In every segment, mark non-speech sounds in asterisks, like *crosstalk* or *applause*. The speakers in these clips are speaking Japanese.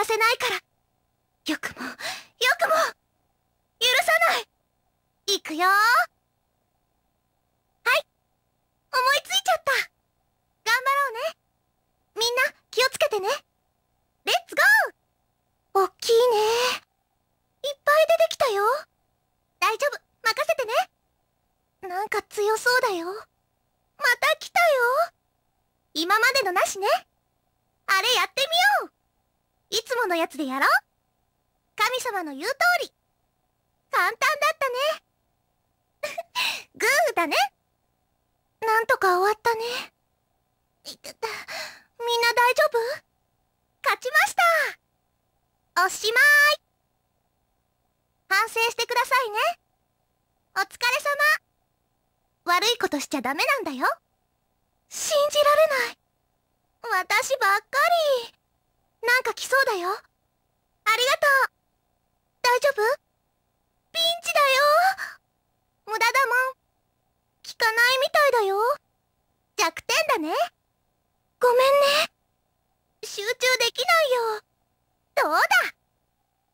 らせないからよくもよくも許さない行くよはい思いついちゃった頑張ろうねみんな気をつけてねレッツゴーおっきいねいっぱい出てきたよ大丈夫任せてねなんか強そうだよまた来たよ今までのなしねあれやってみようモのやつでやろう神様の言う通り簡単だったね *laughs* グーフだねなんとか終わったねみんな大丈夫勝ちましたおしまい反省してくださいねお疲れ様悪いことしちゃダメなんだよ信じられない私ばっかりなんか来そうだよ。ありがとう。大丈夫ピンチだよ。無駄だもん。効かないみたいだよ。弱点だね。ごめんね。集中できないよ。どうだ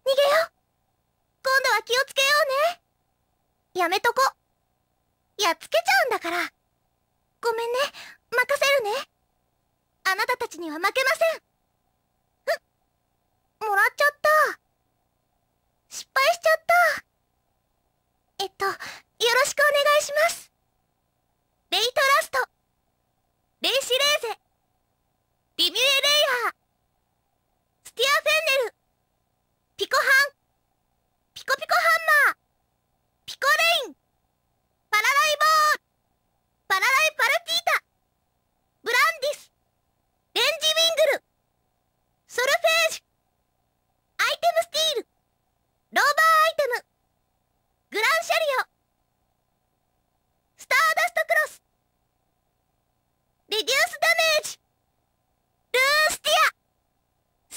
逃げよう。今度は気をつけようね。やめとこ。やっつけちゃうんだから。ごめんね。任せるね。あなたたちには負けません。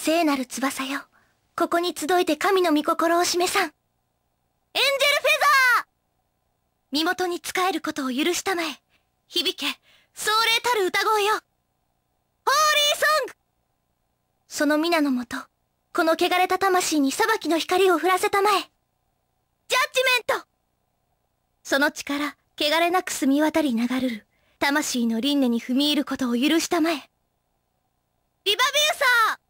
聖なる翼よ。ここに集えて神の御心を示さん。エンジェルフェザー身元に仕えることを許したまえ。響け、壮麗たる歌声よ。ホーリーソングその皆のもと、この汚れた魂に裁きの光を降らせたまえ。ジャッジメントその力、汚れなく澄み渡り流れる、魂の輪廻に踏み入ることを許したまえ。リバビューサー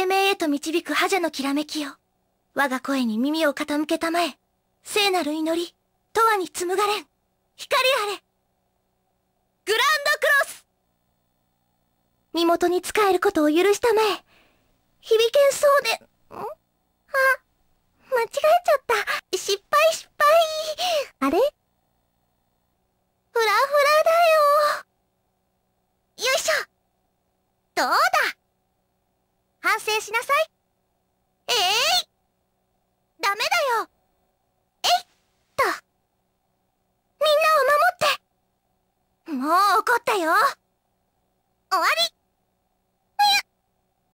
黎明へと導く覇者のきらめきよ。我が声に耳を傾けたまえ。聖なる祈り、永遠に紡がれん。光あれ。グランドクロス身元に仕えることを許したまえ。響けんそうで、んしなさいえい、ダメだよえいっとみんなを守ってもう怒ったよ終わり